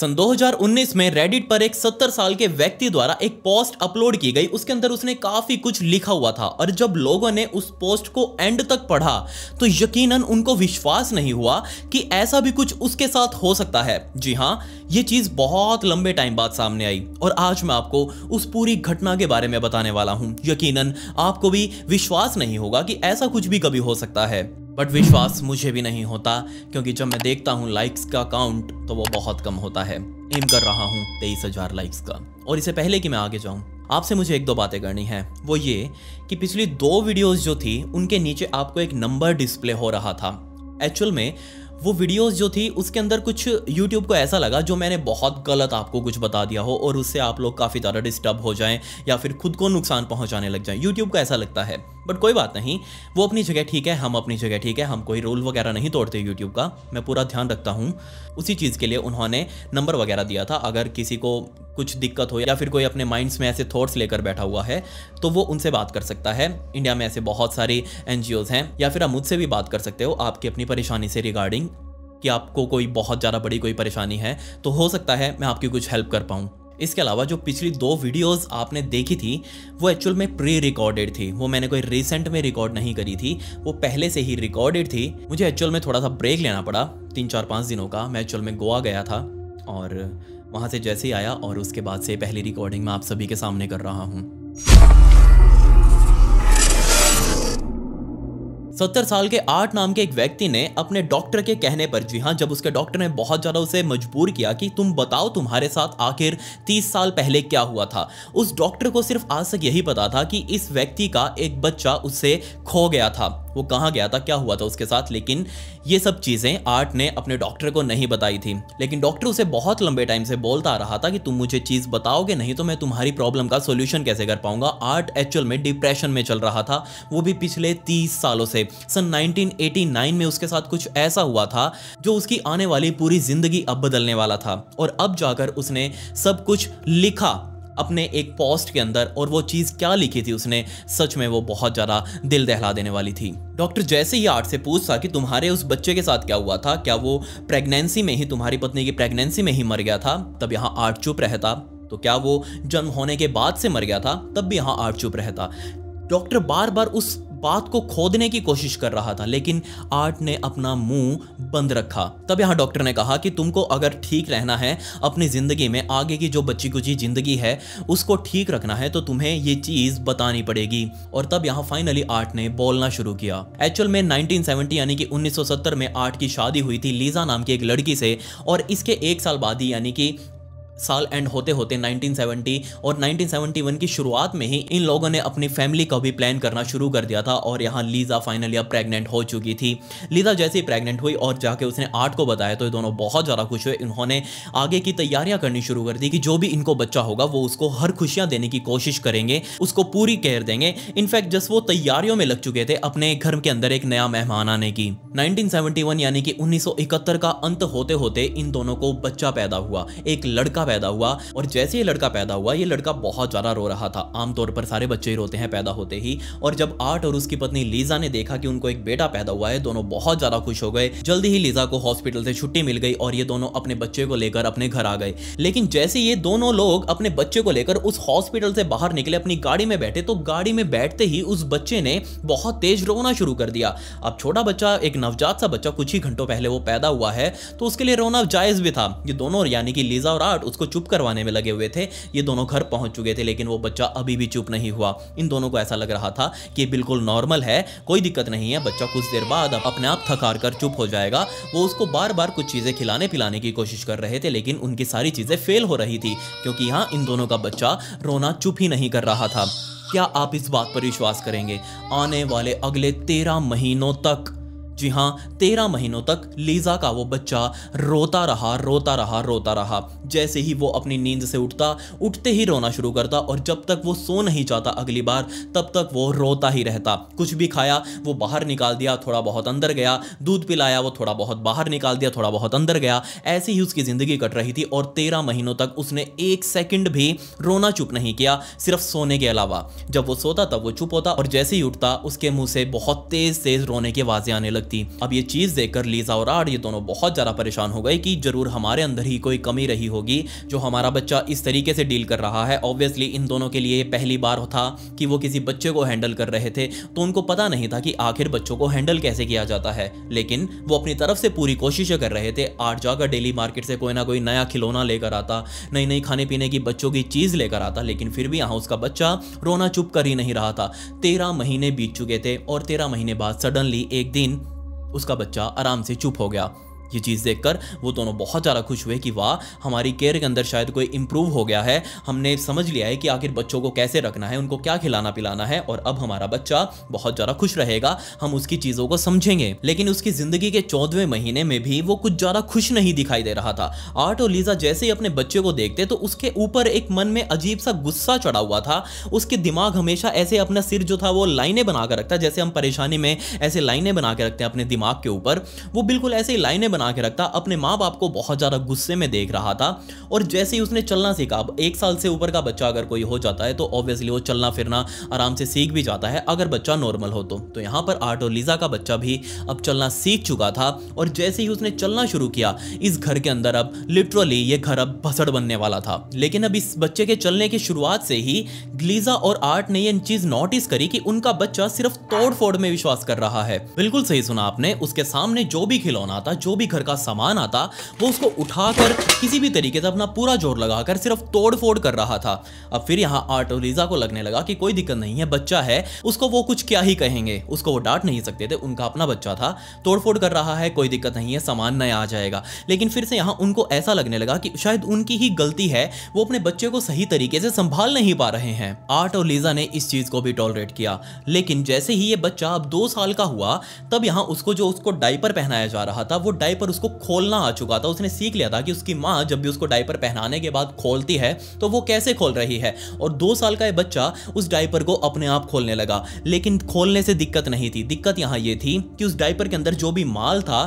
सन 2019 में रेडिट पर एक 70 साल के व्यक्ति द्वारा एक पोस्ट अपलोड की गई उसके अंदर उसने काफी कुछ लिखा हुआ था और जब लोगों ने उस पोस्ट को एंड तक पढ़ा तो यकीनन उनको विश्वास नहीं हुआ कि ऐसा भी कुछ उसके साथ हो सकता है जी हाँ ये चीज बहुत लंबे टाइम बाद सामने आई और आज मैं आपको उस पूरी घटना के बारे में बताने वाला हूँ यकीन आपको भी विश्वास नहीं होगा कि ऐसा कुछ भी कभी हो सकता है बट विश्वास मुझे भी नहीं होता क्योंकि जब मैं देखता हूँ लाइक्स का काउंट तो वो बहुत कम होता है एम कर रहा हूँ तेईस हजार लाइक्स का और इससे पहले कि मैं आगे जाऊँ आपसे मुझे एक दो बातें करनी है वो ये कि पिछली दो वीडियोस जो थी उनके नीचे आपको एक नंबर डिस्प्ले हो रहा था एक्चुअल में वो वीडियोस जो थी उसके अंदर कुछ यूट्यूब को ऐसा लगा जो मैंने बहुत गलत आपको कुछ बता दिया हो और उससे आप लोग काफ़ी ज़्यादा डिस्टर्ब हो जाएं या फिर खुद को नुकसान पहुंचाने लग जाएं यूट्यूब को ऐसा लगता है बट कोई बात नहीं वो अपनी जगह ठीक है हम अपनी जगह ठीक है हम कोई रूल वगैरह नहीं तोड़ते यूट्यूब का मैं पूरा ध्यान रखता हूँ उसी चीज़ के लिए उन्होंने नंबर वगैरह दिया था अगर किसी को कुछ दिक्कत हो या फिर कोई अपने माइंड्स में ऐसे थॉट्स लेकर बैठा हुआ है तो वो उनसे बात कर सकता है इंडिया में ऐसे बहुत सारी एन हैं या फिर आप मुझसे भी बात कर सकते हो आपकी अपनी परेशानी से रिगार्डिंग कि आपको कोई बहुत ज़्यादा बड़ी कोई परेशानी है तो हो सकता है मैं आपकी कुछ हेल्प कर पाऊँ इसके अलावा जो पिछली दो वीडियोस आपने देखी थी वो एक्चुअल में प्री रिकॉर्डेड थी वो मैंने कोई रिसेंट में रिकॉर्ड नहीं करी थी वो पहले से ही रिकॉर्डेड थी मुझे एक्चुअल में थोड़ा सा ब्रेक लेना पड़ा तीन चार पाँच दिनों का मैं एक्चुअल में गोवा गया था और वहाँ से जैसे ही आया और उसके बाद से पहली रिकॉर्डिंग मैं आप सभी के सामने कर रहा हूँ सत्तर साल के आठ नाम के एक व्यक्ति ने अपने डॉक्टर के कहने पर जी हाँ जब उसके डॉक्टर ने बहुत ज्यादा उसे मजबूर किया कि तुम बताओ तुम्हारे साथ आखिर तीस साल पहले क्या हुआ था उस डॉक्टर को सिर्फ आज तक यही पता था कि इस व्यक्ति का एक बच्चा उससे खो गया था वो कहाँ गया था क्या हुआ था उसके साथ लेकिन ये सब चीज़ें आर्ट ने अपने डॉक्टर को नहीं बताई थी लेकिन डॉक्टर उसे बहुत लंबे टाइम से बोलता रहा था कि तुम मुझे चीज़ बताओगे नहीं तो मैं तुम्हारी प्रॉब्लम का सोल्यूशन कैसे कर पाऊंगा आर्ट एक्चुअल में डिप्रेशन में चल रहा था वो भी पिछले तीस सालों से सन नाइनटीन में उसके साथ कुछ ऐसा हुआ था जो उसकी आने वाली पूरी जिंदगी अब बदलने वाला था और अब जाकर उसने सब कुछ लिखा अपने एक पोस्ट के अंदर और वो चीज़ क्या लिखी थी उसने सच में वो बहुत ज़्यादा दिल दहला देने वाली थी डॉक्टर जैसे ही आर्ट से पूछता कि तुम्हारे उस बच्चे के साथ क्या हुआ था क्या वो प्रेगनेंसी में ही तुम्हारी पत्नी की प्रेगनेंसी में ही मर गया था तब यहाँ आर्ट चुप रहता तो क्या वो जन्म होने के बाद से मर गया था तब भी यहाँ आर्ट चुप रहता डॉक्टर बार बार उस बात को खोदने की कोशिश कर रहा था लेकिन आर्ट ने अपना मुंह बंद रखा तब यहाँ डॉक्टर ने कहा कि तुमको अगर ठीक रहना है अपनी ज़िंदगी में आगे की जो बच्ची कुची ज़िंदगी है उसको ठीक रखना है तो तुम्हें ये चीज़ बतानी पड़ेगी और तब यहाँ फाइनली आर्ट ने बोलना शुरू किया एक्चुअल में नाइनटीन यानी कि उन्नीस में आर्ट की शादी हुई थी लीजा नाम की एक लड़की से और इसके एक साल बाद ही यानी कि साल एंड होते होते 1970 और 1971 की शुरुआत में ही इन लोगों ने अपनी फैमिली का भी प्लान करना शुरू कर दिया था और यहाँ लीजा फाइनली अब प्रेगनेंट हो चुकी थी लीजा जैसे ही प्रेगनेंट हुई और जाके उसने आर्ट को बताया तो ये दोनों बहुत ज़्यादा खुश हुए इन्होंने आगे की तैयारियां करनी शुरू कर दी कि जो भी इनको बच्चा होगा वो उसको हर खुशियाँ देने की कोशिश करेंगे उसको पूरी केयर देंगे इनफैक्ट जस्ट वो तैयारियों में लग चुके थे अपने घर के अंदर एक नया मेहमान आने की नाइनटीन यानी कि उन्नीस का अंत होते होते इन दोनों को बच्चा पैदा हुआ एक लड़का पैदा हुआ और जैसे ही लड़का पैदा हुआ ये लड़का बहुत ज़्यादा रो रहा था आमतौर पर सारे बच्चे ही रोते हैं पैदा होते ही और जब आर्ट और उसकी पत्नी लीजा ने देखा कि उनको एक बेटा पैदा हुआ है दोनों बहुत ज़्यादा खुश हो गए जल्दी ही लीजा को हॉस्पिटल से छुट्टी मिल गई और ये दोनों अपने बच्चे को लेकर अपने घर आ गए लेकिन जैसे ये दोनों लोग अपने बच्चे को लेकर उस हॉस्पिटल से बाहर निकले अपनी गाड़ी में बैठे तो गाड़ी में बैठते ही उस बच्चे ने बहुत तेज रोना शुरू कर दिया अब छोटा बच्चा एक नवजात सा बच्चा कुछ ही घंटों पहले वो पैदा हुआ है तो उसके लिए रोना जायज भी था ये दोनों यानी कि लीजा और आर्ट उसको उसको चुप करवाने में लगे हुए थे ये दोनों घर पहुंच चुके थे लेकिन वो बच्चा अभी भी चुप नहीं हुआ इन दोनों को ऐसा लग रहा था कि बिल्कुल नॉर्मल है कोई दिक्कत नहीं है बच्चा कुछ देर बाद अपने आप थकार कर चुप हो जाएगा वो उसको बार बार कुछ चीज़ें खिलाने पिलाने की कोशिश कर रहे थे लेकिन उनकी सारी चीज़ें फेल हो रही थी क्योंकि यहाँ इन दोनों का बच्चा रोना चुप ही नहीं कर रहा था क्या आप इस बात पर विश्वास करेंगे आने वाले अगले तेरह महीनों तक जी हाँ तेरह महीनों तक लीजा का वो बच्चा रोता रहा रोता रहा रोता रहा जैसे ही वो अपनी नींद से उठता उठते ही रोना शुरू करता और जब तक वो सो नहीं जाता अगली बार तब तक वो रोता ही रहता कुछ भी खाया वो बाहर निकाल दिया थोड़ा बहुत अंदर गया दूध पिलाया वो थोड़ा बहुत बाहर निकाल दिया थोड़ा बहुत अंदर गया ऐसी ही उसकी ज़िंदगी कट रही थी और तेरह महीनों तक उसने एक सेकेंड भी रोना चुप नहीं किया सिर्फ सोने के अलावा जब वो सोता तब वो चुप होता और जैसे ही उठता उसके मुंह से बहुत तेज़ तेज़ रोने की आवाज़ें आने लगती थी अब ये चीज देखकर लीजा और आर ये दोनों बहुत ज्यादा परेशान हो गए कि जरूर हमारे अंदर ही कोई कमी रही होगी जो हमारा बच्चा इस तरीके से डील कर रहा है ऑब्वियसली इन दोनों के लिए पहली बार था कि वो किसी बच्चे को हैंडल कर रहे थे तो उनको पता नहीं था कि आखिर बच्चों को हैंडल कैसे किया जाता है लेकिन वो अपनी तरफ से पूरी कोशिशें कर रहे थे आठ जाकर डेली मार्केट से कोई ना कोई नया खिलौना लेकर आता नई नई खाने पीने की बच्चों की चीज़ लेकर आता लेकिन फिर भी यहाँ उसका बच्चा रोना चुप कर ही नहीं रहा था तेरह महीने बीत चुके थे और तेरह महीने बाद सडनली एक दिन उसका बच्चा आराम से चुप हो गया ये चीज़ देखकर वो दोनों बहुत ज़्यादा खुश हुए कि वाह हमारी केयर के अंदर शायद कोई इम्प्रूव हो गया है हमने समझ लिया है कि आखिर बच्चों को कैसे रखना है उनको क्या खिलाना पिलाना है और अब हमारा बच्चा बहुत ज़्यादा खुश रहेगा हम उसकी चीज़ों को समझेंगे लेकिन उसकी ज़िंदगी के चौदहवें महीने में भी वो कुछ ज़्यादा खुश नहीं दिखाई दे रहा था आर्ट और लीजा जैसे ही अपने बच्चे को देखते तो उसके ऊपर एक मन में अजीब सा गुस्सा चढ़ा हुआ था उसके दिमाग हमेशा ऐसे अपना सिर जो था वो लाइनें बनाकर रखता जैसे हम परेशानी में ऐसे लाइनें बना के रखते हैं अपने दिमाग के ऊपर वो बिल्कुल ऐसे ही लाइनें बना के रखता अपने माँ बाप को बहुत ज़्यादा गुस्से में देख रहा था और जैसे ही उसने चलना सीखा एक साल से ऊपर का बच्चा अगर कोई हो जाता है तो ऑब्वियसली वो चलना फिरना आराम से सीख भी जाता है अगर बच्चा नॉर्मल हो तो, तो यहाँ पर आर्ट और लीजा का बच्चा भी अब चलना सीख चुका था और जैसे ही उसने चलना शुरू किया इस घर के अंदर अब लिटरली ये घर अब भसड़ बनने वाला था लेकिन अब इस बच्चे के चलने की शुरुआत से ही ग्लीजा और आर्ट ने ये चीज नोटिस करी कि उनका बच्चा सिर्फ तोड़फोड़ में विश्वास कर रहा है बिल्कुल सही सुना आपने उसके सामने जो भी खिलौना था जो भी घर का सामान आता वो उसको उठाकर किसी भी तरीके से अपना पूरा जोर लगाकर सिर्फ तोड़ फोड़ कर रहा था अब फिर यहाँ आर्टोलीजा को लगने लगा कि कोई दिक्कत नहीं है बच्चा है उसको वो कुछ क्या ही कहेंगे उसको वो डांट नहीं सकते थे उनका अपना बच्चा था तोड़फोड़ कर रहा है कोई दिक्कत नहीं है सामान नया आ जाएगा लेकिन फिर से यहाँ उनको ऐसा लगने लगा कि शायद उनकी ही गलती है वो अपने बच्चे को सही तरीके से संभाल नहीं पा रहे हैं आर्ट और लीजा ने इस चीज को भी टॉलरेट किया लेकिन जैसे ही ये बच्चा अब दो साल का हुआ तब यहाँ उसको जो उसको डाइपर पहनाया जा रहा था वो डाइपर डायपर उसको खोलना आ चुका था उसने सीख लिया था कि उसकी माँ जब भी उसको डायपर पहनाने के बाद खोलती है तो वो कैसे खोल रही है और दो साल का ये बच्चा उस डायपर को अपने आप खोलने लगा लेकिन खोलने से दिक्कत नहीं थी दिक्कत यहाँ ये थी कि उस डायपर के अंदर जो भी माल था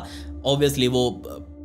ऑब्वियसली वो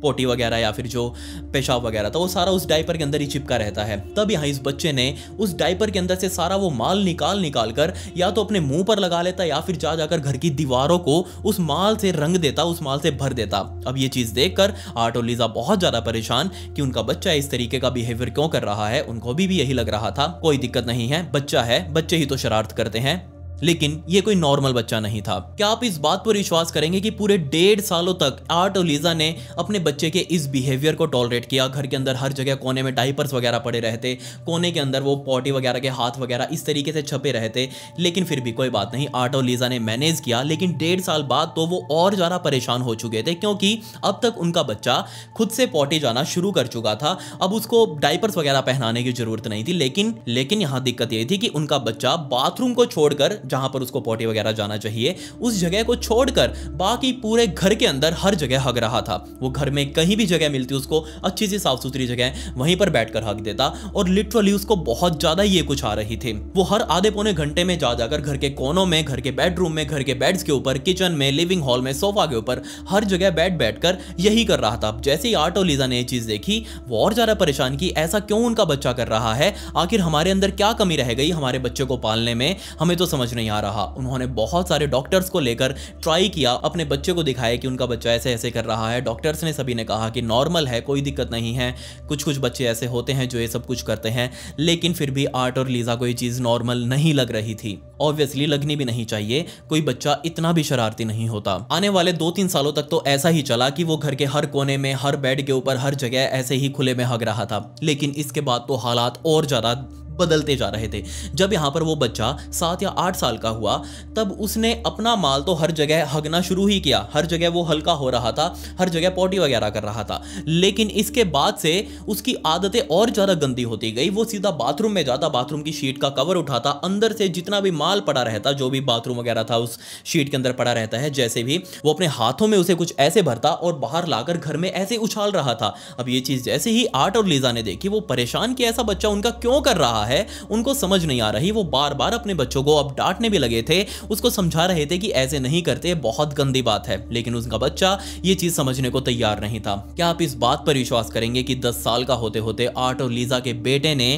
पोटी वगैरह या फिर जो पेशाब वगैरह था तो वो सारा उस डाइपर के अंदर ही चिपका रहता है तब यहाँ इस बच्चे ने उस डाइपर के अंदर से सारा वो माल निकाल निकाल कर या तो अपने मुंह पर लगा लेता या फिर जा जाकर घर की दीवारों को उस माल से रंग देता उस माल से भर देता अब ये चीज़ कर आर्ट और लीजा बहुत ज़्यादा परेशान कि उनका बच्चा इस तरीके का बिहेवियर क्यों कर रहा है उनको भी, भी यही लग रहा था कोई दिक्कत नहीं है बच्चा है बच्चे ही तो शरारत करते हैं लेकिन ये कोई नॉर्मल बच्चा नहीं था क्या आप इस बात पर विश्वास करेंगे कि पूरे डेढ़ सालों तक आर्ट और लीजा ने अपने बच्चे के इस बिहेवियर को टॉलरेट किया घर के अंदर हर जगह कोने में डाइपर्स वगैरह पड़े रहते कोने के अंदर वो पॉटी वगैरह के हाथ वगैरह इस तरीके से छपे रहते लेकिन फिर भी कोई बात नहीं आर्ट और लीजा ने मैनेज किया लेकिन डेढ़ साल बाद तो वो और ज़्यादा परेशान हो चुके थे क्योंकि अब तक उनका बच्चा खुद से पॉटी जाना शुरू कर चुका था अब उसको डाइपर्स वगैरह पहनाने की जरूरत नहीं थी लेकिन लेकिन यहाँ दिक्कत ये थी कि उनका बच्चा बाथरूम को छोड़कर जहां पर उसको पोटी वगैरह जाना चाहिए उस जगह को छोड़कर बाकी पूरे घर के अंदर हर जगह हग रहा था वो घर में कहीं भी जगह मिलती उसको अच्छी सी साफ सुथरी जगह वहीं पर बैठकर हक देता और लिटरली उसको बहुत ज्यादा ये कुछ आ रही थी वो हर आधे पौने घंटे में जा जाकर घर के कोनों में घर के बेडरूम में घर के बेड्स के ऊपर किचन में लिविंग हॉल में सोफा के ऊपर हर जगह बैठ बैठ कर यही कर रहा था जैसे ही आर्ट लीजा ने ये चीज देखी वो और ज्यादा परेशान की ऐसा क्यों उनका बच्चा कर रहा है आखिर हमारे अंदर क्या कमी रह गई हमारे बच्चे को पालने में हमें तो समझ नहीं आ रहा उन्होंने बहुत सारे डॉक्टर्स को लेकर ट्राई किया अपने बच्चे को दिखाया कि उनका बच्चा ऐसे ऐसे कर रहा है डॉक्टर्स ने सभी ने कहा कि नॉर्मल है कोई दिक्कत नहीं है कुछ कुछ बच्चे ऐसे होते हैं जो ये सब कुछ करते हैं लेकिन फिर भी आर्ट और लीजा को ये चीज़ नॉर्मल नहीं लग रही थी ऑब्वियसली लगनी भी नहीं चाहिए कोई बच्चा इतना भी शरारती नहीं होता आने वाले दो तीन सालों तक तो ऐसा ही चला कि वो घर के हर कोने में हर बेड के ऊपर हर जगह ऐसे ही खुले में हग रहा था लेकिन इसके बाद तो हालात और ज़्यादा बदलते जा रहे थे जब यहाँ पर वो बच्चा सात या आठ साल का हुआ तब उसने अपना माल तो हर जगह हगना शुरू ही किया हर जगह वो हल्का हो रहा था हर जगह पोटी वगैरह कर रहा था लेकिन इसके बाद से उसकी आदतें और ज़्यादा गंदी होती गई वो सीधा बाथरूम में जाता बाथरूम की शीट का कवर उठाता अंदर से जितना भी माल पड़ा रहता जो भी बाथरूम वगैरह था उस शीट के अंदर पड़ा रहता है जैसे भी वो अपने हाथों में उसे कुछ ऐसे भरता और बाहर लाकर घर में ऐसे उछाल रहा था अब ये चीज़ जैसे ही आर्ट और लीजा ने देखी वो परेशान कि ऐसा बच्चा उनका क्यों कर रहा है है उनको समझ नहीं आ रही वो बार बार अपने बच्चों को अब डांटने भी लगे थे उसको समझा रहे थे कि ऐसे नहीं करते बहुत गंदी बात है लेकिन उसका बच्चा ये चीज समझने को तैयार नहीं था क्या आप इस बात पर विश्वास करेंगे कि दस साल का होते होते आर्ट और लीजा के बेटे ने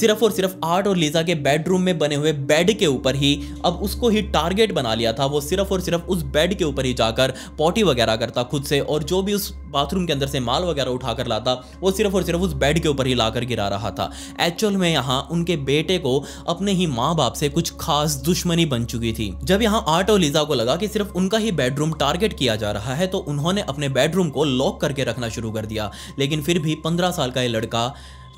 सिर्फ और सिर्फ आर्ट और लीजा के बेडरूम में बने हुए बेड के ऊपर ही अब उसको ही टारगेट बना लिया था वो सिर्फ और सिर्फ उस बेड के ऊपर ही जाकर पॉटी वगैरह करता खुद से और जो भी उस बाथरूम के अंदर से माल वगैरह उठा कर लाता वो सिर्फ और सिर्फ उस बेड के ऊपर ही लाकर गिरा रहा था एक्चुअल में यहाँ उनके बेटे को अपने ही माँ बाप से कुछ खास दुश्मनी बन चुकी थी जब यहाँ आर्ट और लीजा को लगा कि सिर्फ उनका ही बेडरूम टारगेट किया जा रहा है तो उन्होंने अपने बेडरूम को लॉक करके रखना शुरू कर दिया लेकिन फिर भी पंद्रह साल का ये लड़का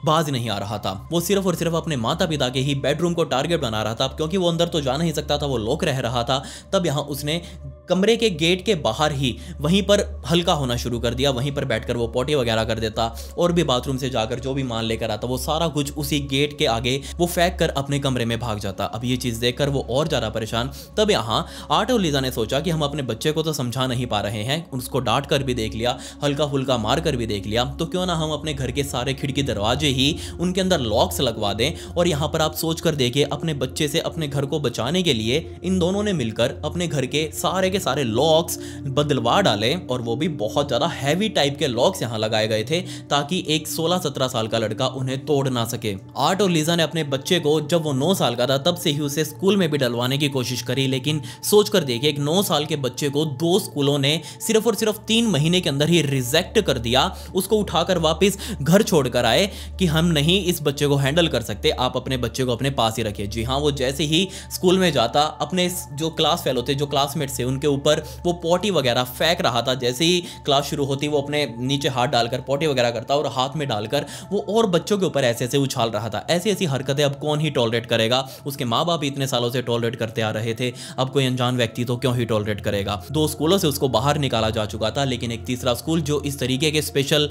बाज नहीं आ रहा था वो सिर्फ और सिर्फ अपने माता पिता के ही बेडरूम को टारगेट बना रहा था क्योंकि वो अंदर तो जा नहीं सकता था वो लोक रह रहा था तब यहाँ उसने कमरे के गेट के बाहर ही वहीं पर हल्का होना शुरू कर दिया वहीं पर बैठकर वो पोटी वगैरह कर देता और भी बाथरूम से जाकर जो भी माल लेकर आता वो सारा कुछ उसी गेट के आगे वो फेंक कर अपने कमरे में भाग जाता अब ये चीज़ देखकर वो और ज़्यादा परेशान तब यहाँ आर्ट और लीजा ने सोचा कि हम अपने बच्चे को तो समझा नहीं पा रहे हैं उसको डांट कर भी देख लिया हल्का फुल्का मार कर भी देख लिया तो क्यों ना हम अपने घर के सारे खिड़की दरवाजे ही उनके अंदर लॉक्स लगवा दें और यहाँ पर आप सोच कर देखिए अपने बच्चे से अपने घर को बचाने के लिए इन दोनों ने मिलकर अपने घर के सारे के सारे लॉक्स बदलवा डाले और वो भी बहुत ज़्यादा हैवी टाइप के लॉक्स यहाँ लगाए गए थे ताकि एक सोलह सत्रह साल का लड़का उन्हें तोड़ ना सके आर्ट और लीजा ने अपने बच्चे को जब वो नौ साल का था तब से ही उसे स्कूल में भी डलवाने की कोशिश करी लेकिन सोच कर देखिए एक नौ साल के बच्चे को दो स्कूलों ने सिर्फ और सिर्फ तीन महीने के अंदर ही रिजेक्ट कर दिया उसको उठाकर वापस घर छोड़कर आए कि कि हम नहीं इस बच्चे को हैंडल कर सकते आप अपने बच्चे को अपने पास ही रखिए जी हाँ वो जैसे ही स्कूल में जाता अपने जो क्लास फेलो थे जो क्लासमेट्स थे उनके ऊपर वो पॉटी वगैरह फेंक रहा था जैसे ही क्लास शुरू होती वो अपने नीचे हाथ डालकर पॉटी वगैरह करता और हाथ में डालकर वो और बच्चों के ऊपर ऐसे ऐसे उछाल रहा था ऐसी ऐसी हरकतें अब कौन ही टॉलरेट करेगा उसके माँ बाप इतने सालों से टॉलरेट करते आ रहे थे अब कोई अनजान व्यक्ति तो क्यों ही टॉलरेट करेगा दो स्कूलों से उसको बाहर निकाला जा चुका था लेकिन एक तीसरा स्कूल जो इस तरीके के स्पेशल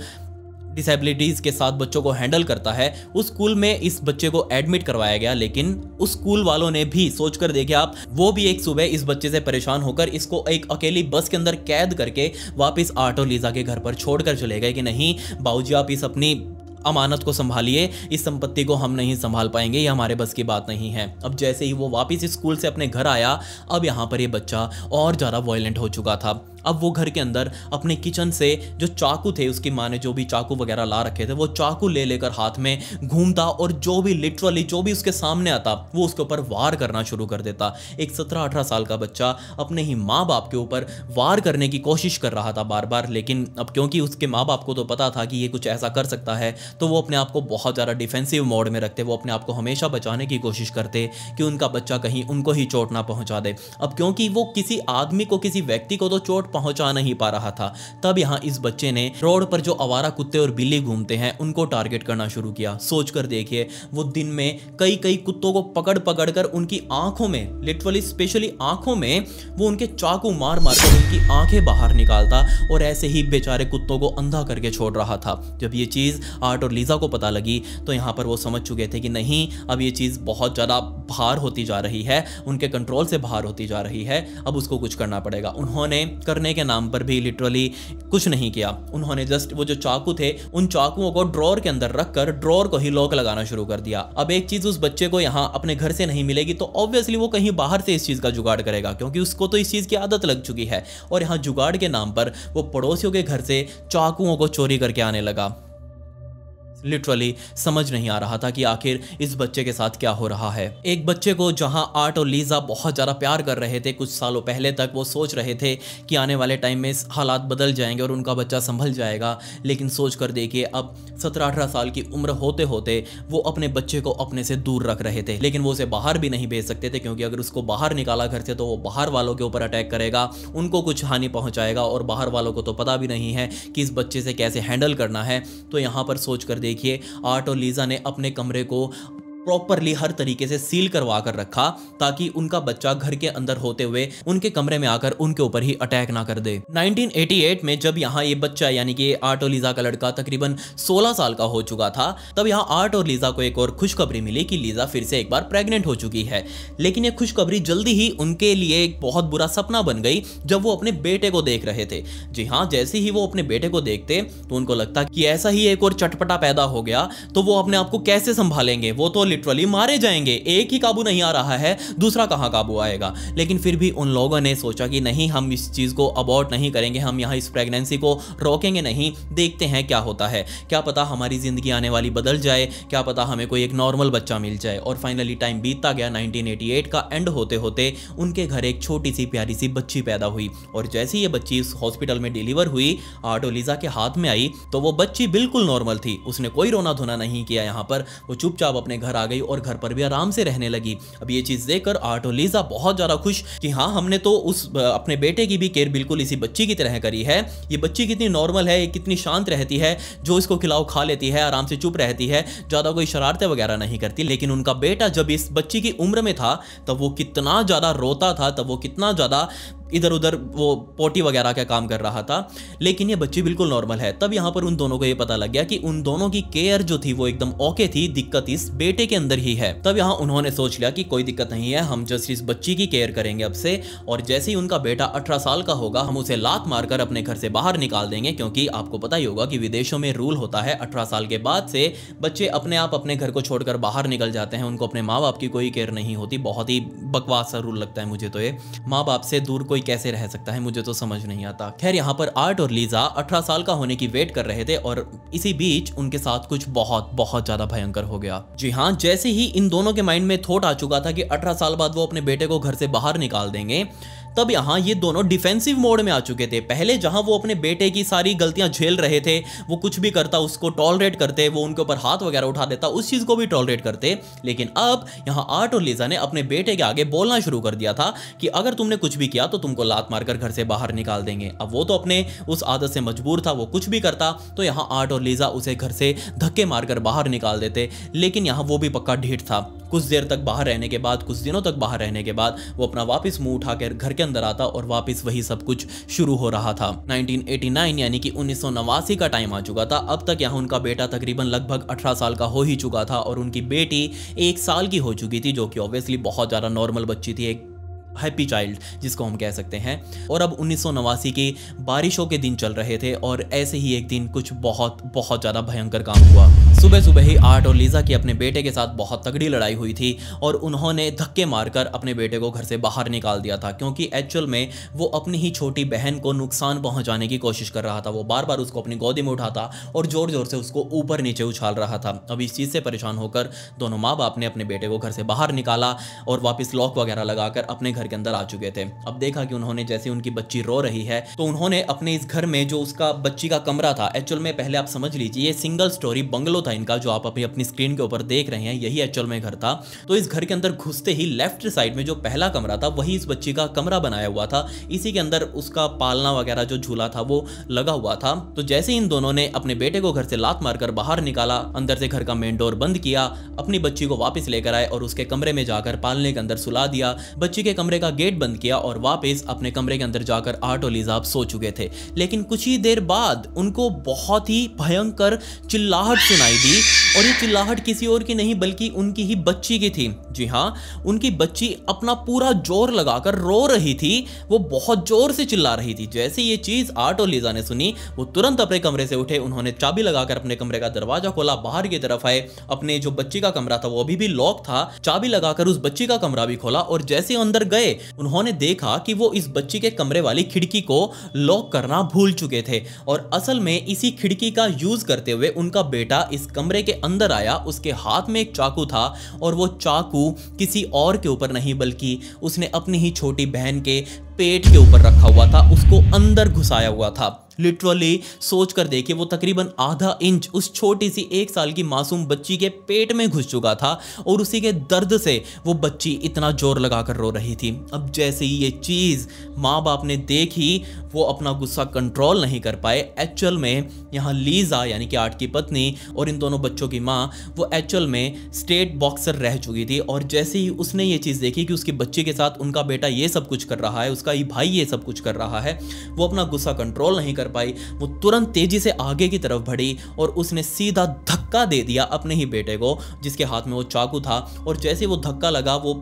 डिसेबिलिटीज के साथ बच्चों को हैंडल करता है उस स्कूल में इस बच्चे को एडमिट करवाया गया लेकिन उस स्कूल वालों ने भी सोच कर आप वो भी एक सुबह इस बच्चे से परेशान होकर इसको एक अकेली बस के अंदर कैद करके वापस आटो लीजा के घर पर छोड़कर चले गए कि नहीं बाबूजी आप इस अपनी अमानत को संभालिए इस संपत्ति को हम नहीं संभाल पाएंगे ये हमारे बस की बात नहीं है अब जैसे ही वो वापस स्कूल से अपने घर आया अब यहाँ पर ये बच्चा और ज़्यादा वॉयलेंट हो चुका था अब वो घर के अंदर अपने किचन से जो चाकू थे उसकी माँ ने जो भी चाकू वगैरह ला रखे थे वो चाकू ले लेकर हाथ में घूमता और जो भी लिटरली जो भी उसके सामने आता वो उसके ऊपर वार करना शुरू कर देता एक सत्रह अठारह साल का बच्चा अपने ही माँ बाप के ऊपर वार करने की कोशिश कर रहा था बार बार लेकिन अब क्योंकि उसके माँ बाप को तो पता था कि ये कुछ ऐसा कर सकता है तो वो अपने आप को बहुत ज़्यादा डिफेंसिव मोड में रखते वो अपने आप को हमेशा बचाने की कोशिश करते कि उनका बच्चा कहीं उनको ही चोट ना पहुँचा दे अब क्योंकि वो किसी आदमी को किसी व्यक्ति को तो चोट पहुंचा नहीं पा रहा था तब यहाँ इस बच्चे ने रोड पर जो आवारा कुत्ते और बिल्ली घूमते हैं उनको टारगेट करना शुरू किया सोच कर देखिए वो दिन में कई कई कुत्तों को पकड़ पकड़ कर उनकी आंखों में लिटरली स्पेशली आंखों में वो उनके चाकू मार मार कर उनकी आंखें बाहर निकालता और ऐसे ही बेचारे कुत्तों को अंधा करके छोड़ रहा था जब ये चीज़ आर्ट और लीजा को पता लगी तो यहाँ पर वो समझ चुके थे कि नहीं अब ये चीज़ बहुत ज़्यादा बाहर होती जा रही है उनके कंट्रोल से बाहर होती जा रही है अब उसको कुछ करना पड़ेगा उन्होंने करने करने के नाम पर भी लिटरली कुछ नहीं किया उन्होंने जस्ट वो जो चाकू थे उन चाकुओं को ड्रॉर के अंदर रखकर ड्रॉर को ही लॉक लगाना शुरू कर दिया अब एक चीज उस बच्चे को यहाँ अपने घर से नहीं मिलेगी तो ऑब्वियसली वो कहीं बाहर से इस चीज का जुगाड़ करेगा क्योंकि उसको तो इस चीज की आदत लग चुकी है और यहाँ जुगाड़ के नाम पर वो पड़ोसियों के घर से चाकुओं को चोरी करके आने लगा लिटरली समझ नहीं आ रहा था कि आखिर इस बच्चे के साथ क्या हो रहा है एक बच्चे को जहां आर्ट और लीजा बहुत ज़्यादा प्यार कर रहे थे कुछ सालों पहले तक वो सोच रहे थे कि आने वाले टाइम में हालात बदल जाएंगे और उनका बच्चा संभल जाएगा लेकिन सोच कर देखिए अब सत्रह अठारह साल की उम्र होते होते वो अपने बच्चे को अपने से दूर रख रहे थे लेकिन वो उसे बाहर भी नहीं भेज सकते थे क्योंकि अगर उसको बाहर निकाला घर से तो वो बाहर वालों के ऊपर अटैक करेगा उनको कुछ हानि पहुँचाएगा और बाहर वालों को तो पता भी नहीं है कि इस बच्चे से कैसे हैंडल करना है तो यहाँ पर सोच कर देखिए देखिए आर्ट और लीज़ा ने अपने कमरे को प्रॉपरली हर तरीके से सील करवा कर रखा ताकि उनका बच्चा घर के अंदर होते हुए उनके कमरे में आकर उनके ऊपर ही अटैक ना कर दे 1988 में जब यहाँ ये बच्चा यानी कि आर्ट और लीजा का लड़का तकरीबन 16 साल का हो चुका था तब यहाँ आर्ट और लीजा को एक और खुशखबरी मिली कि लीजा फिर से एक बार प्रेगनेंट हो चुकी है लेकिन ये खुशखबरी जल्दी ही उनके लिए एक बहुत बुरा सपना बन गई जब वो अपने बेटे को देख रहे थे जी हाँ जैसे ही वो अपने बेटे को देखते तो उनको लगता कि ऐसा ही एक और चटपटा पैदा हो गया तो वो अपने आप को कैसे संभालेंगे वो तो लिटरली मारे जाएंगे एक ही काबू नहीं आ रहा है दूसरा कहाँ काबू आएगा लेकिन फिर भी उन लोगों ने सोचा कि नहीं हम इस चीज़ को अबॉर्ट नहीं करेंगे हम यहाँ इस प्रेगनेंसी को रोकेंगे नहीं देखते हैं क्या होता है क्या पता हमारी ज़िंदगी आने वाली बदल जाए क्या पता हमें कोई एक नॉर्मल बच्चा मिल जाए और फाइनली टाइम बीतता गया नाइनटीन का एंड होते होते उनके घर एक छोटी सी प्यारी सी बच्ची पैदा हुई और जैसी ये बच्ची इस हॉस्पिटल में डिलीवर हुई आटोलिजा के हाथ में आई तो वो बच्ची बिल्कुल नॉर्मल थी उसने कोई रोना धोना नहीं किया यहाँ पर वो चुपचाप अपने घर आ गई और घर पर भी आराम से रहने लगी अब ये चीज़ देखकर आर्ट और लीजा बहुत ज़्यादा खुश कि हाँ हमने तो उस अपने बेटे की भी केयर बिल्कुल इसी बच्ची की तरह करी है ये बच्ची कितनी नॉर्मल है ये कितनी शांत रहती है जो इसको खिलाओ खा लेती है आराम से चुप रहती है ज़्यादा कोई शरारतें वगैरह नहीं करती लेकिन उनका बेटा जब इस बच्ची की उम्र में था तब वो कितना ज़्यादा रोता था तब वो कितना ज़्यादा इधर उधर वो पोटी वगैरह का काम कर रहा था लेकिन ये बच्ची बिल्कुल नॉर्मल है तब यहाँ पर उन दोनों को ये पता लग गया कि उन दोनों की केयर जो थी वो एकदम ओके थी दिक्कत इस बेटे के अंदर ही है तब यहाँ उन्होंने सोच लिया कि कोई दिक्कत नहीं है हम जस्ट इस बच्ची की केयर करेंगे अब से और जैसे ही उनका बेटा अठारह साल का होगा हम उसे लात मारकर अपने घर से बाहर निकाल देंगे क्योंकि आपको पता ही होगा कि विदेशों में रूल होता है अठारह साल के बाद से बच्चे अपने आप अपने घर को छोड़कर बाहर निकल जाते हैं उनको अपने माँ बाप की कोई केयर नहीं होती बहुत ही बकवास रूल लगता है मुझे तो ये माँ बाप से दूर कोई कैसे रह सकता है मुझे तो समझ नहीं आता खैर यहाँ पर आर्ट और लीजा अठारह साल का होने की वेट कर रहे थे और इसी बीच उनके साथ कुछ बहुत बहुत ज्यादा भयंकर हो गया जी हाँ जैसे ही इन दोनों के माइंड में थोट आ चुका था कि अठारह साल बाद वो अपने बेटे को घर से बाहर निकाल देंगे तब यहाँ ये दोनों डिफेंसिव मोड में आ चुके थे पहले जहाँ वो अपने बेटे की सारी गलतियाँ झेल रहे थे वो कुछ भी करता उसको टॉलरेट करते वो उनके ऊपर हाथ वगैरह उठा देता उस चीज़ को भी टॉलरेट करते लेकिन अब यहाँ आर्ट और लीजा ने अपने बेटे के आगे बोलना शुरू कर दिया था कि अगर तुमने कुछ भी किया तो तुमको लात मारकर घर से बाहर निकाल देंगे अब वो तो अपने उस आदत से मजबूर था वो कुछ भी करता तो यहाँ आर्ट और लीजा उसे घर से धक्के मारकर बाहर निकाल देते लेकिन यहाँ वो भी पक्का ढीठ था कुछ देर तक बाहर रहने के बाद कुछ दिनों तक बाहर रहने के बाद वो अपना वापस मुंह उठाकर घर के अंदर आता और वापस वही सब कुछ शुरू हो रहा था 1989 यानी कि उन्नीस का टाइम आ चुका था अब तक यहाँ उनका बेटा तकरीबन लगभग अठारह साल का हो ही चुका था और उनकी बेटी एक साल की हो चुकी थी जो कि ऑब्वियसली बहुत ज़्यादा नॉर्मल बच्ची थी एक हैप्पी चाइल्ड जिसको हम कह सकते हैं और अब उन्नीस के बारिशों के दिन चल रहे थे और ऐसे ही एक दिन कुछ बहुत बहुत ज़्यादा भयंकर काम हुआ सुबह सुबह ही आर्ट और लीजा की अपने बेटे के साथ बहुत तगड़ी लड़ाई हुई थी और उन्होंने धक्के मारकर अपने बेटे को घर से बाहर निकाल दिया था क्योंकि एक्चुअल में वो अपनी ही छोटी बहन को नुकसान पहुंचाने की कोशिश कर रहा था वो बार बार उसको अपनी गोदी में उठाता और ज़ोर ज़ोर से उसको ऊपर नीचे उछाल रहा था अब इस चीज़ से परेशान होकर दोनों माँ बाप ने अपने बेटे को घर से बाहर निकाला और वापस लॉक वगैरह लगाकर अपने घर घर के अंदर आ चुके थे अब देखा कि उन्होंने जैसे उनकी बच्ची रो रही है तो उन्होंने अपने इस घर में जो उसका बच्ची का कमरा था एक्चुअल में पहले आप समझ लीजिए ये सिंगल स्टोरी बंगलो था इनका जो आप अभी अपनी स्क्रीन के ऊपर देख रहे हैं यही एक्चुअल में घर था तो इस घर के अंदर घुसते ही लेफ्ट साइड में जो पहला कमरा था वही इस बच्ची का कमरा बनाया हुआ था इसी के अंदर उसका पालना वगैरह जो झूला था वो लगा हुआ था तो जैसे इन दोनों ने अपने बेटे को घर से लात मारकर बाहर निकाला अंदर से घर का मेन डोर बंद किया अपनी बच्ची को वापस लेकर आए और उसके कमरे में जाकर पालने के अंदर सुला दिया बच्ची के कमरे कमरे का गेट बंद किया और वापस अपने कमरे के अंदर जाकर आर्ट और लिजाब सो चुके थे लेकिन कुछ ही देर बाद उनको बहुत ही भयंकर चिल्लाहट सुनाई दी और ये चिल्लाहट किसी और की नहीं बल्कि उनकी ही बच्ची की थी जी हाँ उनकी बच्ची अपना पूरा जोर लगाकर रो रही थी वो बहुत जोर से चिल्ला रही थी जैसे ये चीज़ आर्ट और लीजा ने सुनी वो तुरंत अपने कमरे से उठे उन्होंने चाबी लगाकर अपने कमरे का दरवाजा खोला बाहर की तरफ आए अपने जो बच्ची का कमरा था वो अभी भी लॉक था चाबी लगाकर उस बच्ची का कमरा भी खोला और जैसे अंदर गए गए उन्होंने देखा कि वो इस बच्ची के कमरे वाली खिड़की को लॉक करना भूल चुके थे और असल में इसी खिड़की का यूज करते हुए उनका बेटा इस कमरे के अंदर आया उसके हाथ में एक चाकू था और वो चाकू किसी और के ऊपर नहीं बल्कि उसने अपनी ही छोटी बहन के पेट के ऊपर रखा हुआ था उसको अंदर घुसाया हुआ था लिटरली सोच कर देखिए वो तकरीबन आधा इंच उस छोटी सी एक साल की मासूम बच्ची के पेट में घुस चुका था और उसी के दर्द से वो बच्ची इतना जोर लगाकर रो रही थी अब जैसे ही ये चीज़ माँ बाप ने देखी वो अपना गुस्सा कंट्रोल नहीं कर पाए एक्चुअल में यहाँ लीज़ा यानी कि आर्ट की पत्नी और इन दोनों बच्चों की माँ वो एक्चुअल में स्टेट बॉक्सर रह चुकी थी और जैसे ही उसने ये चीज़ देखी कि उसके बच्चे के साथ उनका बेटा ये सब कुछ कर रहा है उसका ही भाई ये सब कुछ कर रहा है वो अपना गुस्सा कंट्रोल नहीं कर कर पाई वो तुरंत तेजी से आगे की तरफ बढ़ी और उसने सीधा धक्का दे दिया अपने ही बेटे को जिसके हाथ में वो चाकू था और जैसे वो धक्का लगा वो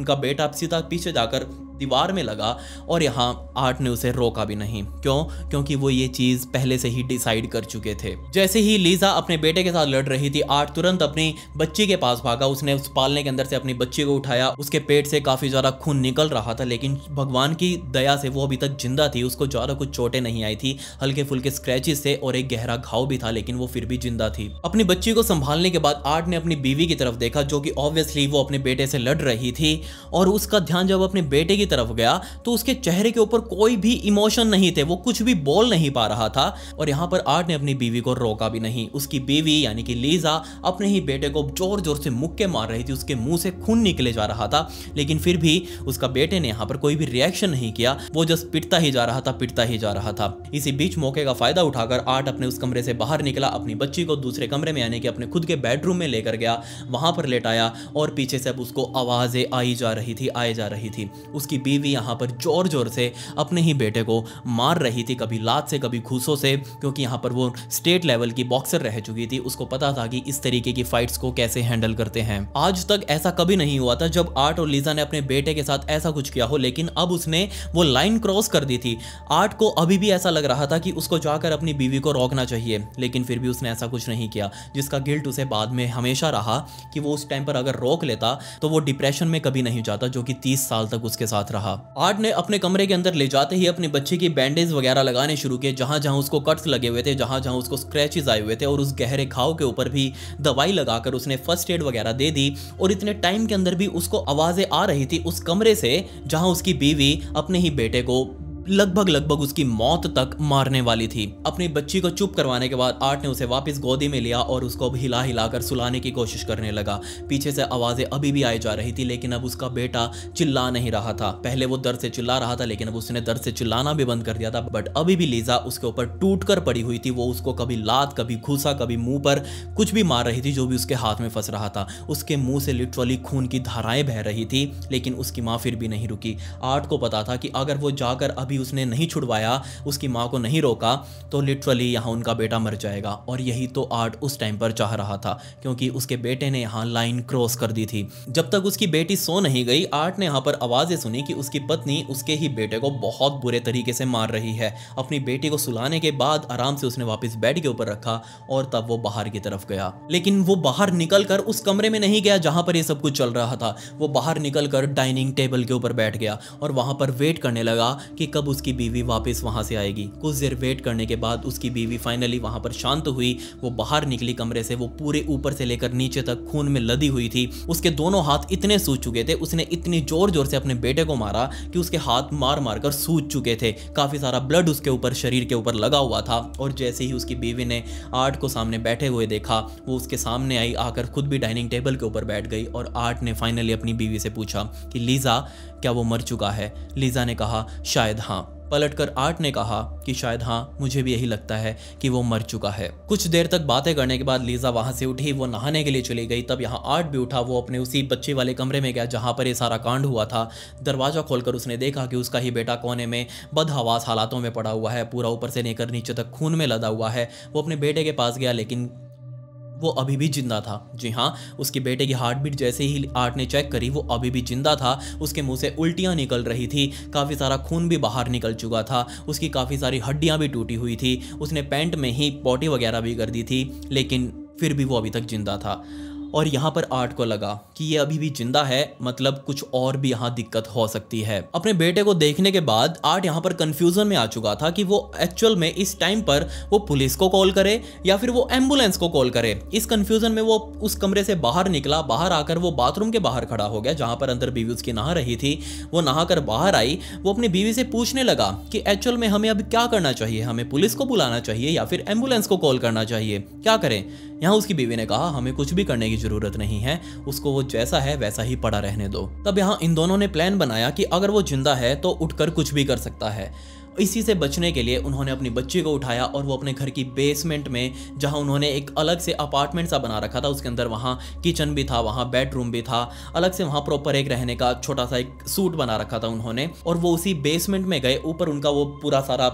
उनका बेटा सीधा पीछे जाकर दीवार में लगा और यहाँ आर्ट ने उसे रोका भी नहीं क्यों क्योंकि वो ये चीज पहले से ही डिसाइड कर चुके थे जैसे ही लीजा अपने बेटे के साथ लड़ रही थी आर्ट तुरंत अपनी बच्ची के पास भागा उसने उस पालने के अंदर से अपनी बच्ची को उठाया उसके पेट से काफी ज्यादा खून निकल रहा था लेकिन भगवान की दया से वो अभी तक जिंदा थी उसको ज्यादा कुछ चोटें नहीं आई थी हल्के फुल्के स्क्रैचेस से और एक गहरा घाव भी था लेकिन वो फिर भी जिंदा थी अपनी बच्ची को संभालने के बाद आर्ट ने अपनी बीवी की तरफ देखा जो कि ऑब्वियसली वो अपने बेटे से लड़ रही थी और उसका ध्यान जब अपने बेटे की तरफ गया तो उसके चेहरे के ऊपर कोई भी इमोशन नहीं थे वो कुछ भी बोल नहीं पा रहा था और यहाँ पर आर्ट ने अपनी बीवी को रोका भी नहीं उसकी बीवी यानी कि लीजा अपने ही बेटे को जोर जोर से मुक्के मार रही थी उसके मुंह से खून निकले जा रहा था लेकिन फिर भी उसका बेटे ने यहाँ पर कोई भी रिएक्शन नहीं किया वो जस्ट पिटता ही जा रहा था पिटता ही जा रहा था इसी बीच मौके का फायदा उठाकर आर्ट अपने उस कमरे से बाहर निकला अपनी बच्ची को दूसरे कमरे में यानी कि अपने खुद के बेडरूम में लेकर गया वहां पर लेटाया और पीछे से अब उसको आवाजें आई जा रही थी आई जा रही थी उसकी बीवी यहाँ पर जोर जोर से अपने ही बेटे को मार रही थी कभी लात से कभी घूसों से क्योंकि यहाँ पर वो स्टेट लेवल की बॉक्सर रह चुकी थी उसको पता था कि इस तरीके की फाइट्स को कैसे हैंडल करते हैं आज तक ऐसा कभी नहीं हुआ था जब आर्ट और लीजा ने अपने बेटे के साथ ऐसा कुछ किया हो लेकिन अब उसने वो लाइन क्रॉस कर दी थी आर्ट को अभी भी ऐसा लग रहा था कि उसको जाकर अपनी बीवी को रोकना चाहिए लेकिन फिर भी उसने ऐसा कुछ नहीं किया जिसका गिल्ट उसे बाद में हमेशा रहा कि वो उस टाइम पर अगर रोक लेता तो वो डिप्रेशन में कभी नहीं जाता जो कि तीस साल तक उसके साथ साथ रहा आर्ट ने अपने कमरे के अंदर ले जाते ही अपने बच्चे की बैंडेज वगैरह लगाने शुरू किए जहाँ जहाँ उसको कट्स लगे हुए थे जहाँ जहाँ उसको स्क्रैचेज आए हुए थे और उस गहरे घाव के ऊपर भी दवाई लगाकर उसने फर्स्ट एड वगैरह दे दी और इतने टाइम के अंदर भी उसको आवाजें आ रही थी उस कमरे से जहाँ उसकी बीवी अपने ही बेटे को लगभग लगभग उसकी मौत तक मारने वाली थी अपनी बच्ची को चुप करवाने के बाद आर्ट ने उसे वापस गोदी में लिया और उसको अब हिला हिलाकर सुलाने की कोशिश करने लगा पीछे से आवाजें अभी भी आई जा रही थी लेकिन अब उसका बेटा चिल्ला नहीं रहा था पहले वो दर्द से चिल्ला रहा था लेकिन अब उसने दर्द से चिल्लाना भी बंद कर दिया था बट अभी भी लीजा उसके ऊपर टूट कर पड़ी हुई थी वो उसको कभी लात कभी घुसा कभी मुंह पर कुछ भी मार रही थी जो भी उसके हाथ में फंस रहा था उसके मुंह से लिटरली खून की धाराएं बह रही थी लेकिन उसकी माँ फिर भी नहीं रुकी आर्ट को पता था कि अगर वो जाकर अभी भी उसने नहीं छुड़वाया उसकी माँ को नहीं रोका तो लिटरली यहाँ उनका बेटा मर जाएगा और यही तो आर्ट उस टाइम पर चाह रहा था क्योंकि उसके बेटे ने यहाँ लाइन क्रॉस कर दी थी जब तक उसकी बेटी सो नहीं गई आर्ट ने यहाँ पर आवाज़ें सुनी कि उसकी पत्नी उसके ही बेटे को बहुत बुरे तरीके से मार रही है अपनी बेटी को सुलाने के बाद आराम से उसने वापस बेड के ऊपर रखा और तब वो बाहर की तरफ गया लेकिन वो बाहर निकल उस कमरे में नहीं गया जहाँ पर ये सब कुछ चल रहा था वो बाहर निकल डाइनिंग टेबल के ऊपर बैठ गया और वहाँ पर वेट करने लगा कि कब कब उसकी बीवी वापस वहाँ से आएगी कुछ देर वेट करने के बाद उसकी बीवी फाइनली वहाँ पर शांत हुई वो बाहर निकली कमरे से वो पूरे ऊपर से लेकर नीचे तक खून में लदी हुई थी उसके दोनों हाथ इतने सूज चुके थे उसने इतनी जोर जोर से अपने बेटे को मारा कि उसके हाथ मार मार कर सूज चुके थे काफ़ी सारा ब्लड उसके ऊपर शरीर के ऊपर लगा हुआ था और जैसे ही उसकी बीवी ने आर्ट को सामने बैठे हुए देखा वो उसके सामने आई आकर खुद भी डाइनिंग टेबल के ऊपर बैठ गई और आर्ट ने फाइनली अपनी बीवी से पूछा कि लीज़ा क्या वो मर चुका है लीजा ने कहा शायद हाँ पलटकर आर्ट ने कहा कि शायद हाँ मुझे भी यही लगता है कि वो मर चुका है कुछ देर तक बातें करने के बाद लीजा वहां से उठी वो नहाने के लिए चली गई तब यहाँ आर्ट भी उठा वो अपने उसी बच्चे वाले कमरे में गया जहाँ पर ये सारा कांड हुआ था दरवाजा खोलकर उसने देखा कि उसका ही बेटा कोने में बदहवास हालातों में पड़ा हुआ है पूरा ऊपर से लेकर नीचे तक खून में लदा हुआ है वो अपने बेटे के पास गया लेकिन वो अभी भी जिंदा था जी हाँ उसके बेटे की हार्ट बीट जैसे ही आर्ट ने चेक करी वो अभी भी जिंदा था उसके मुंह से उल्टियाँ निकल रही थी काफ़ी सारा खून भी बाहर निकल चुका था उसकी काफ़ी सारी हड्डियाँ भी टूटी हुई थी उसने पैंट में ही पॉटी वगैरह भी कर दी थी लेकिन फिर भी वो अभी तक जिंदा था और यहाँ पर आर्ट को लगा कि ये अभी भी जिंदा है मतलब कुछ और भी यहाँ दिक्कत हो सकती है अपने बेटे को देखने के बाद आर्ट यहाँ पर कंफ्यूजन में आ चुका था कि वो एक्चुअल में इस टाइम पर वो पुलिस को कॉल करे या फिर वो एम्बुलेंस को कॉल करे इस कंफ्यूजन में वो उस कमरे से बाहर निकला बाहर आकर वो बाथरूम के बाहर खड़ा हो गया जहाँ पर अंदर बीवी उसकी नहा रही थी वो नहा बाहर आई वो अपनी बीवी से पूछने लगा कि एक्चुअल में हमें अभी क्या करना चाहिए हमें पुलिस को बुलाना चाहिए या फिर एम्बुलेंस को कॉल करना चाहिए क्या करें यहाँ उसकी बीवी ने कहा हमें कुछ भी करने की जरूरत नहीं है उसको वो जैसा है वैसा ही पड़ा रहने दो तब यहाँ इन दोनों ने प्लान बनाया कि अगर वो जिंदा है तो उठकर कुछ भी कर सकता है इसी से बचने के लिए उन्होंने अपनी बच्ची को उठाया और वो अपने घर की बेसमेंट में जहां उन्होंने एक अलग से अपार्टमेंट सा बना रखा था उसके अंदर वहां किचन भी था वहां बेडरूम भी था अलग से वहां प्रॉपर एक रहने का छोटा सा एक सूट बना रखा था उन्होंने और वो उसी बेसमेंट में गए ऊपर उनका वो पूरा सारा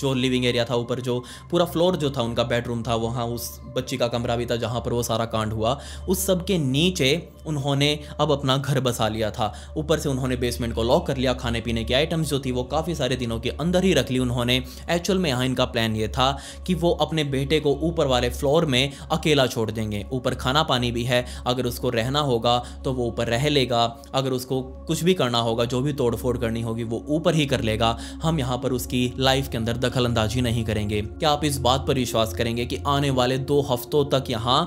जो लिविंग एरिया था ऊपर जो पूरा फ्लोर जो था उनका बेडरूम था वहाँ उस बच्ची का कमरा भी था जहाँ पर वो सारा कांड हुआ उस सब के नीचे उन्होंने अब अपना घर बसा लिया था ऊपर से उन्होंने बेसमेंट को लॉक कर लिया खाने पीने की आइटम्स जो थी वो काफ़ी सारे दिनों के अंदर ही रख ली उन्होंने एक्चुअल में यहाँ इनका प्लान ये था कि वो अपने बेटे को ऊपर वाले फ्लोर में अकेला छोड़ देंगे ऊपर खाना पानी भी है अगर उसको रहना होगा तो वो ऊपर रह लेगा अगर उसको कुछ भी करना होगा जो भी तोड़ करनी होगी वो ऊपर ही कर लेगा हम यहाँ पर उसकी लाइफ के अंदर अंदाजी नहीं करेंगे क्या आप इस बात पर विश्वास करेंगे कि आने वाले दो हफ्तों तक यहाँ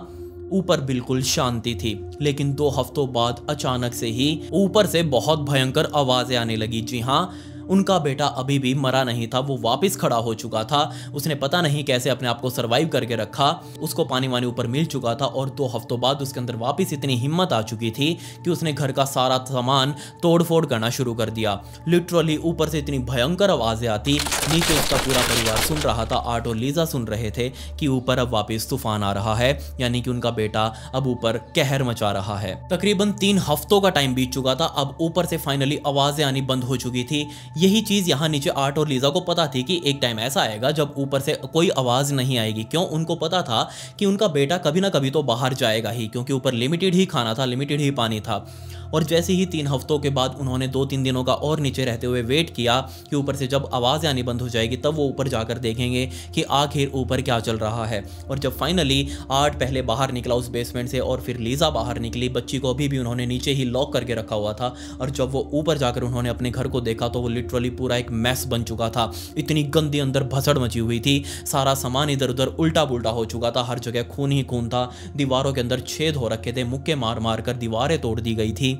ऊपर बिल्कुल शांति थी लेकिन दो हफ्तों बाद अचानक से ही ऊपर से बहुत भयंकर आवाजें आने लगी जी हाँ उनका बेटा अभी भी मरा नहीं था वो वापस खड़ा हो चुका था उसने पता नहीं कैसे अपने आप को सर्वाइव करके रखा उसको पानी वानी ऊपर मिल चुका था और दो हफ्तों बाद उसके अंदर वापस इतनी हिम्मत आ चुकी थी कि उसने घर का सारा सामान तोड़फोड़ करना शुरू कर दिया लिटरली ऊपर से इतनी भयंकर आवाज़ें आती नीचे उसका पूरा परिवार सुन रहा था आर्ट और लीजा सुन रहे थे कि ऊपर अब वापिस तूफान आ रहा है यानी कि उनका बेटा अब ऊपर कहर मचा रहा है तकरीबन तीन हफ्तों का टाइम बीत चुका था अब ऊपर से फाइनली आवाज़ें आनी बंद हो चुकी थी यही चीज़ यहाँ नीचे आर्ट और लीज़ा को पता थी कि एक टाइम ऐसा आएगा जब ऊपर से कोई आवाज़ नहीं आएगी क्यों उनको पता था कि उनका बेटा कभी ना कभी तो बाहर जाएगा ही क्योंकि ऊपर लिमिटेड ही खाना था लिमिटेड ही पानी था और जैसे ही तीन हफ्तों के बाद उन्होंने दो तीन दिनों का और नीचे रहते हुए वेट किया कि ऊपर से जब आवाज़ आनी बंद हो जाएगी तब वो ऊपर जाकर देखेंगे कि आखिर ऊपर क्या चल रहा है और जब फाइनली आर्ट पहले बाहर निकला उस बेसमेंट से और फिर लीज़ा बाहर निकली बच्ची को अभी भी उन्होंने नीचे ही लॉक करके रखा हुआ था और जब वो ऊपर जाकर उन्होंने अपने घर को देखा तो वो लिटरली पूरा एक मैस बन चुका था इतनी गंदी अंदर भसड़ मची हुई थी सारा सामान इधर उधर उल्टा पुलटा हो चुका था हर जगह खून ही खून था दीवारों के अंदर छेद हो रखे थे मुक्के मार मार कर दीवारें तोड़ दी गई थी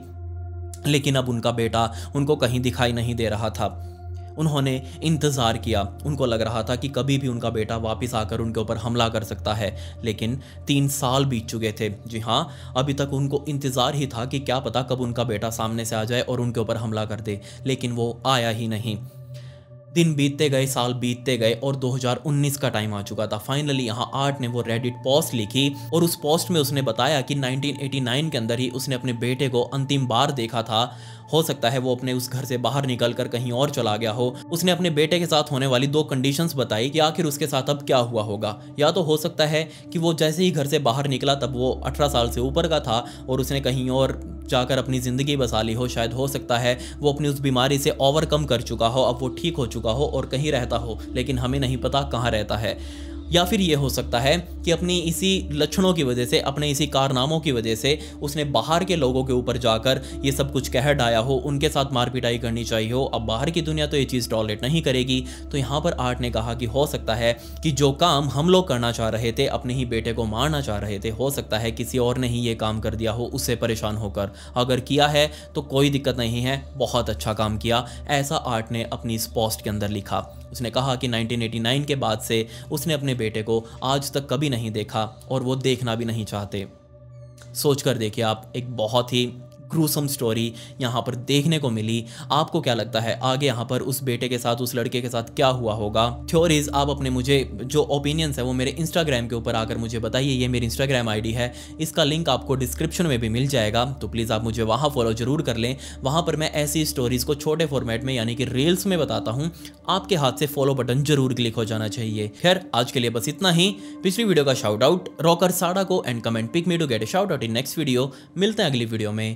लेकिन अब उनका बेटा उनको कहीं दिखाई नहीं दे रहा था उन्होंने इंतज़ार किया उनको लग रहा था कि कभी भी उनका बेटा वापस आकर उनके ऊपर हमला कर सकता है लेकिन तीन साल बीत चुके थे जी हाँ अभी तक उनको इंतज़ार ही था कि क्या पता कब उनका बेटा सामने से आ जाए और उनके ऊपर हमला कर दे लेकिन वो आया ही नहीं दिन बीतते गए साल बीतते गए और 2019 का टाइम आ चुका था फाइनली यहाँ आर्ट ने वो रेडिट पोस्ट लिखी और उस पोस्ट में उसने बताया कि 1989 के अंदर ही उसने अपने बेटे को अंतिम बार देखा था हो सकता है वो अपने उस घर से बाहर निकल कर कहीं और चला गया हो उसने अपने बेटे के साथ होने वाली दो कंडीशन बताई कि आखिर उसके साथ अब क्या हुआ होगा या तो हो सकता है कि वो जैसे ही घर से बाहर निकला तब वो अठारह साल से ऊपर का था और उसने कहीं और जाकर अपनी ज़िंदगी बसा ली हो शायद हो सकता है वो अपनी उस बीमारी से ओवरकम कर चुका हो अब वो ठीक हो चुका हो और कहीं रहता हो लेकिन हमें नहीं पता कहाँ रहता है या फिर ये हो सकता है कि अपनी इसी लक्षणों की वजह से अपने इसी कारनामों की वजह से उसने बाहर के लोगों के ऊपर जाकर ये सब कुछ कह डाया हो उनके साथ मारपिटाई करनी चाहिए हो अब बाहर की दुनिया तो ये चीज़ टॉलेट नहीं करेगी तो यहाँ पर आर्ट ने कहा कि हो सकता है कि जो काम हम लोग करना चाह रहे थे अपने ही बेटे को मारना चाह रहे थे हो सकता है किसी और ने ही ये काम कर दिया हो उससे परेशान होकर अगर किया है तो कोई दिक्कत नहीं है बहुत अच्छा काम किया ऐसा आर्ट ने अपनी इस पोस्ट के अंदर लिखा उसने कहा कि 1989 के बाद से उसने अपने बेटे को आज तक कभी नहीं देखा और वो देखना भी नहीं चाहते सोच कर देखिए आप एक बहुत ही ग्रूसम स्टोरी यहाँ पर देखने को मिली आपको क्या लगता है आगे यहाँ पर उस बेटे के साथ उस लड़के के साथ क्या हुआ होगा थ्योरीज आप अपने मुझे जो ओपिनियंस है वो मेरे इंस्टाग्राम के ऊपर आकर मुझे बताइए ये मेरी इंस्टाग्राम आई है इसका लिंक आपको डिस्क्रिप्शन में भी मिल जाएगा तो प्लीज़ आप मुझे वहाँ फॉलो जरूर कर लें वहाँ पर मैं ऐसी स्टोरीज़ को छोटे फॉर्मेट में यानी कि रील्स में बताता हूँ आपके हाथ से फॉलो बटन जरूर क्लिक हो जाना चाहिए खैर आज के लिए बस इतना ही पिछली वीडियो का शाउट आउट रॉकर साड़ा को and comment pick me to get shout out in next video मिलते हैं अगली वीडियो में